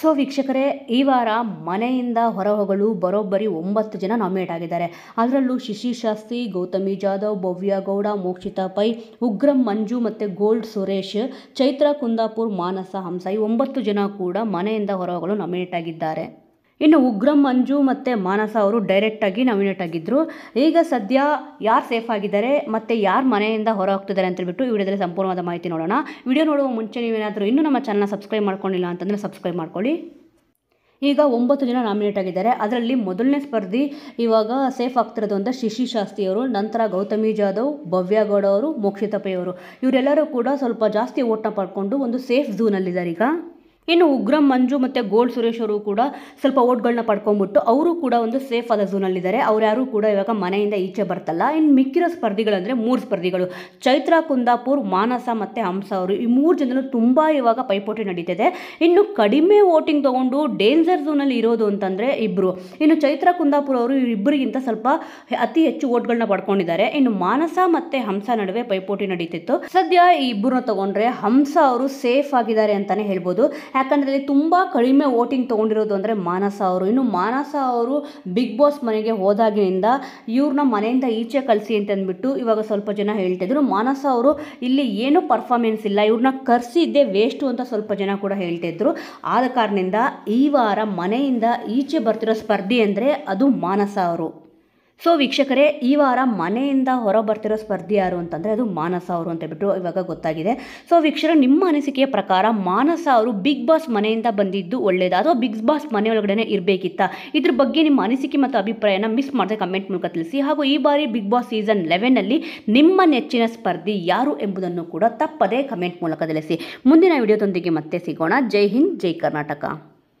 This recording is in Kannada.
ಸೊ ವೀಕ್ಷಕರೇ ಈ ವಾರ ಮನೆಯಿಂದ ಹೊರಹೊಗಳು ಬರೋಬ್ಬರಿ ಒಂಬತ್ತು ಜನ ನಾಮಿನೇಟ್ ಆಗಿದ್ದಾರೆ ಅದರಲ್ಲೂ ಶಿಶಿ ಶಾಸ್ತ್ರಿ ಗೌತಮಿ ಜಾಧವ್ ಭವ್ಯ ಗೌಡ ಮೋಕ್ಷಿತಾ ಪೈ ಉಗ್ರಂ ಮಂಜು ಮತ್ತು ಗೋಲ್ಡ್ ಸುರೇಶ್ ಚೈತ್ರ ಕುಂದಾಪುರ್ ಮಾನಸ ಹಂಸ ಈ ಒಂಬತ್ತು ಜನ ಕೂಡ ಮನೆಯಿಂದ ಹೊರಹೊಗಳು ನಾಮಿನೇಟ್ ಆಗಿದ್ದಾರೆ ಇನ್ನು ಉಗ್ರಂ ಮಂಜು ಮತ್ತು ಮಾನಸ ಅವರು ಡೈರೆಕ್ಟಾಗಿ ನಾಮಿನೇಟ್ ಆಗಿದ್ದರು ಈಗ ಸದ್ಯ ಯಾರು ಸೇಫ್ ಆಗಿದ್ದಾರೆ ಮತ್ತು ಯಾರು ಮನೆಯಿಂದ ಹೊರ ಹೋಗ್ತಿದ್ದಾರೆ ಅಂತೇಳ್ಬಿಟ್ಟು ಈ ವಿಡಿಯೋದಲ್ಲಿ ಸಂಪೂರ್ಣವಾದ ಮಾಹಿತಿ ನೋಡೋಣ ವಿಡಿಯೋ ನೋಡುವ ಮುಂಚೆ ನೀವೇನಾದರೂ ಇನ್ನೂ ನಮ್ಮ ಚಾನಲ್ನ ಸಬ್ಸ್ಕ್ರೈಬ್ ಮಾಡ್ಕೊಂಡಿಲ್ಲ ಅಂತಂದರೆ ಸಬ್ಸ್ಕ್ರೈಬ್ ಮಾಡ್ಕೊಳ್ಳಿ ಈಗ ಒಂಬತ್ತು ಜನ ನಾಮಿನೇಟ್ ಆಗಿದ್ದಾರೆ ಅದರಲ್ಲಿ ಮೊದಲನೇ ಸ್ಪರ್ಧಿ ಇವಾಗ ಸೇಫ್ ಆಗ್ತಿರೋದು ಅಂದರೆ ಶಿಶಿ ಶಾಸ್ತ್ರಿಯವರು ನಂತರ ಗೌತಮಿ ಜಾಧವ್ ಭವ್ಯಗೌಡ ಅವರು ಮೋಕ್ಷಿತಪ್ಪಯ್ಯವರು ಇವರೆಲ್ಲರೂ ಕೂಡ ಸ್ವಲ್ಪ ಜಾಸ್ತಿ ಓಟ್ನ ಪಡ್ಕೊಂಡು ಒಂದು ಸೇಫ್ ಝೂನಲ್ಲಿದ್ದಾರೆ ಈಗ ಇನ್ನು ಉಗ್ರಂ ಮಂಜು ಮತ್ತು ಗೋಲ್ಡ್ ಸುರೇಶ್ ಅವರು ಕೂಡ ಸ್ವಲ್ಪ ಓಟ್ಗಳನ್ನ ಪಡ್ಕೊಂಡ್ಬಿಟ್ಟು ಅವರು ಕೂಡ ಒಂದು ಸೇಫ್ ಆದ ಝೋನಲ್ಲಿದ್ದಾರೆ ಅವ್ರು ಯಾರು ಕೂಡ ಇವಾಗ ಮನೆಯಿಂದ ಈಚೆ ಬರ್ತಲ್ಲ ಇನ್ನು ಮಿಕ್ಕಿರೋ ಸ್ಪರ್ಧಿಗಳಂದರೆ ಮೂರು ಸ್ಪರ್ಧಿಗಳು ಚೈತ್ರ ಕುಂದಾಪುರ್ ಮಾನಸ ಮತ್ತು ಹಂಸ ಅವರು ಈ ಮೂರು ಜನರು ತುಂಬ ಇವಾಗ ಪೈಪೋಟಿ ನಡೀತಿದೆ ಇನ್ನು ಕಡಿಮೆ ವೋಟಿಂಗ್ ತೊಗೊಂಡು ಡೇಂಜರ್ ಝೋನಲ್ಲಿ ಇರೋದು ಅಂತಂದರೆ ಇಬ್ಬರು ಇನ್ನು ಚೈತ್ರ ಕುಂದಾಪುರ್ ಅವರು ಇಬ್ಬರಿಗಿಂತ ಸ್ವಲ್ಪ ಅತಿ ಹೆಚ್ಚು ಓಟ್ಗಳನ್ನ ಪಡ್ಕೊಂಡಿದ್ದಾರೆ ಇನ್ನು ಮಾನಸ ಮತ್ತು ಹಂಸ ನಡುವೆ ಪೈಪೋಟಿ ನಡೀತಿತ್ತು ಸದ್ಯ ಈ ಇಬ್ಬರನ್ನ ತಗೊಂಡ್ರೆ ಹಂಸ ಅವರು ಸೇಫ್ ಆಗಿದ್ದಾರೆ ಅಂತಾನೆ ಹೇಳ್ಬೋದು ಯಾಕಂದರೆ ಅಲ್ಲಿ ತುಂಬ ಕಡಿಮೆ ವೋಟಿಂಗ್ ತೊಗೊಂಡಿರೋದು ಅಂದರೆ ಮಾನಸ ಅವರು ಇನ್ನು ಮಾನಸ ಅವರು ಬಿಗ್ ಬಾಸ್ ಮನೆಗೆ ಹೋದಾಗಿನಿಂದ ಇವ್ರನ್ನ ಮನೆಯಿಂದ ಈಚೆ ಕಳಿಸಿ ಅಂತಂದ್ಬಿಟ್ಟು ಇವಾಗ ಸ್ವಲ್ಪ ಜನ ಹೇಳ್ತಿದ್ರು ಮಾನಸ ಅವರು ಇಲ್ಲಿ ಏನೂ ಪರ್ಫಾರ್ಮೆನ್ಸ್ ಇಲ್ಲ ಇವ್ರನ್ನ ಕರೆಸಿದ್ದೇ ವೇಸ್ಟು ಅಂತ ಸ್ವಲ್ಪ ಜನ ಕೂಡ ಹೇಳ್ತಿದ್ರು ಆದ ಕಾರಣದಿಂದ ಈ ವಾರ ಮನೆಯಿಂದ ಈಚೆ ಬರ್ತಿರೋ ಸ್ಪರ್ಧಿ ಅಂದರೆ ಅದು ಮಾನಸ ಅವರು ಸೊ ವೀಕ್ಷಕರೇ ಈ ವಾರ ಮನೆಯಿಂದ ಹೊರ ಬರ್ತಿರೋ ಸ್ಪರ್ಧಿ ಯಾರು ಅಂತಂದರೆ ಅದು ಮಾನಸ ಅವರು ಅಂತ ಬಿಟ್ಟು ಇವಾಗ ಗೊತ್ತಾಗಿದೆ ಸೊ ವೀಕ್ಷಕರ ನಿಮ್ಮ ಅನಿಸಿಕೆಯ ಪ್ರಕಾರ ಮಾನಸ ಅವರು ಬಿಗ್ ಬಾಸ್ ಮನೆಯಿಂದ ಬಂದಿದ್ದು ಒಳ್ಳೆಯದ ಅಥವಾ ಬಿಗ್ ಬಾಸ್ ಮನೆ ಇರಬೇಕಿತ್ತ ಇರಬೇಕಿತ್ತ ಇದ್ರ ಬಗ್ಗೆ ನಿಮ್ಮ ಅನಿಸಿಕೆ ಮತ್ತು ಅಭಿಪ್ರಾಯನ ಮಿಸ್ ಮಾಡದೆ ಕಮೆಂಟ್ ಮೂಲಕ ತಿಳಿಸಿ ಹಾಗೂ ಈ ಬಾರಿ ಬಿಗ್ ಬಾಸ್ ಸೀಸನ್ ಲೆವೆನಲ್ಲಿ ನಿಮ್ಮ ನೆಚ್ಚಿನ ಸ್ಪರ್ಧಿ ಯಾರು ಎಂಬುದನ್ನು ಕೂಡ ತಪ್ಪದೇ ಕಮೆಂಟ್ ಮೂಲಕ ತಿಳಿಸಿ ಮುಂದಿನ ವಿಡಿಯೋದೊಂದಿಗೆ ಮತ್ತೆ ಸಿಗೋಣ ಜೈ ಹಿಂದ್ ಜೈ ಕರ್ನಾಟಕ